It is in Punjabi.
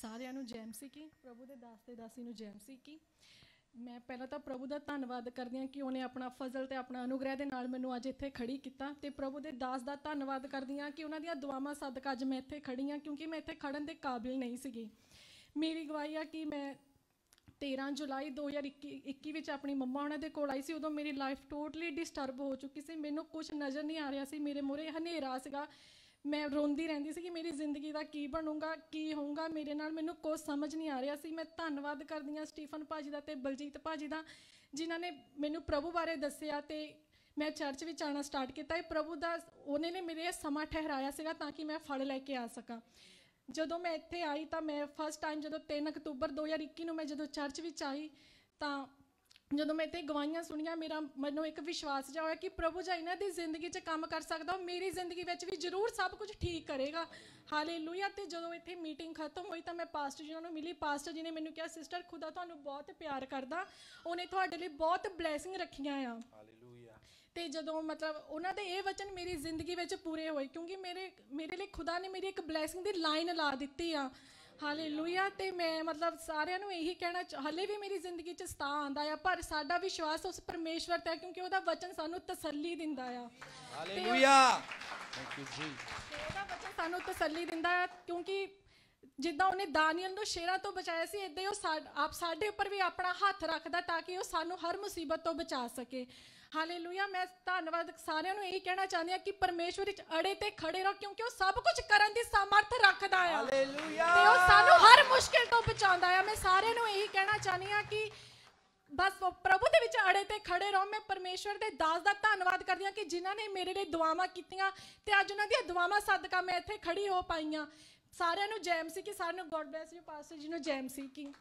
ਸਾਰਿਆਂ ਨੂੰ ਜੈਮ ਸੀ ਕੀ ਪ੍ਰਭੂ ਦੇ ਦਾਸ ਤੇ ਦਾਸੀ ਨੂੰ ਜੈਮ ਸੀ ਕੀ ਮੈਂ ਪਹਿਲਾਂ ਤਾਂ ਪ੍ਰਭੂ ਦਾ ਧੰਨਵਾਦ ਕਰਦੀ ਹਾਂ ਕਿ ਉਹਨੇ ਆਪਣਾ ਫਜ਼ਲ ਤੇ ਆਪਣਾ ਅਨੁਗ੍ਰਹਿ ਦੇ ਨਾਲ ਮੈਨੂੰ ਅੱਜ ਇੱਥੇ ਖੜੀ ਕੀਤਾ ਤੇ ਪ੍ਰਭੂ ਦੇ ਦਾਸ ਦਾ ਧੰਨਵਾਦ ਕਰਦੀ ਹਾਂ ਕਿ ਉਹਨਾਂ ਦੀਆਂ ਦੁਆਵਾਂ ਸਦਕਾ ਅੱਜ ਮੈਂ ਇੱਥੇ ਖੜੀ ਹਾਂ ਕਿਉਂਕਿ ਮੈਂ ਇੱਥੇ ਖੜਨ ਦੇ ਕਾਬਿਲ ਨਹੀਂ ਸੀਗੀ ਮੇਰੀ ਗਵਾਹੀ ਆ ਕਿ ਮੈਂ 13 ਜੁਲਾਈ 2021 ਵਿੱਚ ਆਪਣੀ ਮੰਮਾ ਉਹਨਾਂ ਦੇ ਕੋਲ ਆਈ ਸੀ ਉਦੋਂ ਮੇਰੀ ਲਾਈਫ ਟੋਟਲੀ ਡਿਸਟਰਬ ਹੋ ਚੁੱਕੀ ਸੀ ਮੈਨੂੰ ਕੁਝ ਨਜ਼ਰ ਨਹੀਂ ਆ ਰਿਹਾ ਸੀ ਮੇਰੇ ਮੂਰੇ ਹਨੇਰਾ ਸੀਗਾ ਮੈਂ ਰੋਂਦੀ ਰਹਿੰਦੀ ਸੀ ਕਿ ਮੇਰੀ ਜ਼ਿੰਦਗੀ ਦਾ ਕੀ ਬਣੂਗਾ ਕੀ ਹੋਊਗਾ ਮੇਰੇ ਨਾਲ ਮੈਨੂੰ ਕੁਝ ਸਮਝ ਨਹੀਂ ਆ ਰਿਹਾ ਸੀ ਮੈਂ ਧੰਨਵਾਦ ਕਰਦੀ ਹਾਂ ਸਟੀਫਨ ਭਾਜੀ ਦਾ ਤੇ ਬਲਜੀਤ ਭਾਜੀ ਦਾ ਜਿਨ੍ਹਾਂ ਨੇ ਮੈਨੂੰ ਪ੍ਰਭੂ ਬਾਰੇ ਦੱਸਿਆ ਤੇ ਮੈਂ ਚਰਚ ਵਿੱਚ ਆਣਾ ਸਟਾਰਟ ਕੀਤਾ ਇਹ ਪ੍ਰਭੂ ਦਾ ਉਹਨੇ ਨੇ ਮੇਰੇ ਸਮਾਂ ਠਹਿਰਾਇਆ ਸੀਗਾ ਤਾਂ ਕਿ ਮੈਂ ਫਲ ਲੈ ਕੇ ਆ ਸਕਾਂ ਜਦੋਂ ਮੈਂ ਇੱਥੇ ਆਈ ਤਾਂ ਮੈਂ ਫਸਟ ਟਾਈਮ ਜਦੋਂ 3 ਅਕਤੂਬਰ 2021 ਨੂੰ ਮੈਂ ਜਦੋਂ ਚਰਚ ਵਿੱਚ ਆਈ ਤਾਂ ਜਦੋਂ ਮੈਂ ਇੱਥੇ ਗਵਾਹੀਆਂ ਸੁਣੀਆਂ ਮੇਰਾ ਮੈਨੂੰ ਇੱਕ ਵਿਸ਼ਵਾਸ ਜਾ ਹੋਇਆ ਕਿ ਪ੍ਰਭੂ ਜੀ ਇਹਨਾਂ ਦੀ ਜ਼ਿੰਦਗੀ 'ਚ ਕੰਮ ਕਰ ਸਕਦਾ ਉਹ ਮੇਰੀ ਜ਼ਿੰਦਗੀ ਵਿੱਚ ਵੀ ਜ਼ਰੂਰ ਸਭ ਕੁਝ ਠੀਕ ਕਰੇਗਾ ਹਾਲੇਲੂਇਆ ਤੇ ਜਦੋਂ ਇੱਥੇ ਮੀਟਿੰਗ ਖਤਮ ਹੋਈ ਤਾਂ ਮੈਂ ਪਾਸਟਰ ਜੀ ਨੂੰ ਮਿਲੀ ਪਾਸਟਰ ਜੀ ਨੇ ਮੈਨੂੰ ਕਿਹਾ ਸਿਸਟਰ ਖੁਦਾ ਤੁਹਾਨੂੰ ਬਹੁਤ ਪਿਆਰ ਕਰਦਾ ਉਹਨੇ ਤੁਹਾਡੇ ਲਈ ਬਹੁਤ ਬਲੇਸਿੰਗ ਰੱਖੀਆਂ ਆ ਹਾਲੇਲੂਇਆ ਤੇ ਜਦੋਂ ਮਤਲਬ ਉਹਨਾਂ ਦੇ ਇਹ ਵਚਨ ਮੇਰੀ ਜ਼ਿੰਦਗੀ ਵਿੱਚ ਪੂਰੇ ਹੋਏ ਕਿਉਂਕਿ ਮੇਰੇ ਮੇਰੇ ਲਈ ਖੁਦਾ ਨੇ ਮੇਰੀ ਇੱਕ ਬਲੇਸਿੰਗ ਦੀ ਲਾਈਨ ਲਾ ਦਿੱਤੀ ਆ ਹਾਲੇਲੂਇਆ ਤੇ ਮੈਂ ਮਤਲਬ ਸਾਰਿਆਂ ਨੂੰ ਇਹੀ ਕਹਿਣਾ ਹਲੇ ਵੀ ਮੇਰੀ ਜ਼ਿੰਦਗੀ 'ਚ ਸਤਾ ਆਂਦਾ ਆ ਪਰ ਸਾਡਾ ਵਿਸ਼ਵਾਸ ਉਸ ਪਰਮੇਸ਼ਵਰ ਤੇ ਹੈ ਕਿਉਂਕਿ ਉਹਦਾ ਵਚਨ ਸਾਨੂੰ ਤਸੱਲੀ ਦਿੰਦਾ ਆ ਹਾਲੇਲੂਇਆ ਥੈਂਕ ਯੂ ਜੀ ਉਹਦਾ ਵਚਨ ਸਾਨੂੰ ਤਸੱਲੀ ਦਿੰਦਾ ਆ ਕਿਉਂਕਿ ਜਿੱਦਾਂ ਉਹਨੇ ਦਾਨੀਅਲ ਨੂੰ ਸ਼ੇਰਾਂ ਤੋਂ ਬਚਾਇਆ ਸੀ ਇਦਾਂ ਹੀ ਉਹ ਆਪ ਸਾਡੇ ਉੱਪਰ ਵੀ ਆਪਣਾ ਹੱਥ ਰੱਖਦਾ ਤਾਂ ਕਿ ਉਹ ਸਾਨੂੰ ਹਰ ਮੁਸੀਬਤ ਤੋਂ ਬਚਾ ਸਕੇ ਹਾਲੇਲੂਇਆ ਮੈਂ ਧੰਨਵਾਦ ਸਾਰਿਆਂ ਨੂੰ ਇਹੀ ਕਹਿਣਾ ਚਾਹੁੰਦੀ ਆ ਕਿ ਪਰਮੇਸ਼ਵਰ ਵਿੱਚ ਅੜੇ ਤੇ ਖੜੇ ਰਹੋ ਕਿਉਂਕਿ ਉਹ ਸਭ ਕੁਝ ਕਰਨ ਦੀ ਸਮਰੱਥ ਰੱਖਦਾ ਆ ਹਾਲੇਲੂਇਆ ਤੇ ਉਹ ਸਾਨੂੰ ਹਰ ਮੁਸ਼ਕਿਲ ਤੋਂ ਬਚਾਉਂਦਾ ਆ ਮੈਂ ਸਾਰਿਆਂ ਨੂੰ ਇਹੀ ਕਹਿਣਾ ਚਾਹੁੰਦੀ ਆ ਕਿ ਬਸ ਪ੍ਰਭੂ ਦੇ ਵਿੱਚ ਅੜੇ ਤੇ ਖੜੇ ਰਹੋ ਮੈਂ ਪਰਮੇਸ਼ਵਰ ਦੇ ਦਾਸ ਦਾ ਧੰਨਵਾਦ ਕਰਦੀ ਹਾਂ ਕਿ ਜਿਨ੍ਹਾਂ ਨੇ ਮੇਰੇ ਲਈ ਦੁਆਵਾਂ ਕੀਤੀਆਂ ਤੇ ਅੱਜ ਉਹਨਾਂ ਦੀਆਂ ਦੁਆਵਾਂ ਸਦਕਾ ਮੈਂ ਇੱਥੇ ਖੜੀ ਹੋ ਪਾਈਆਂ ਸਾਰਿਆਂ ਨੂੰ ਜੈਮ ਸੀ ਕਿ ਸਾਰਿਆਂ ਨੂੰ ਗੋਡ ਬlesਸ ਯੂ ਪਾਸਟਰ ਜੀ ਨੂੰ ਜੈਮ ਸੀ ਕਿ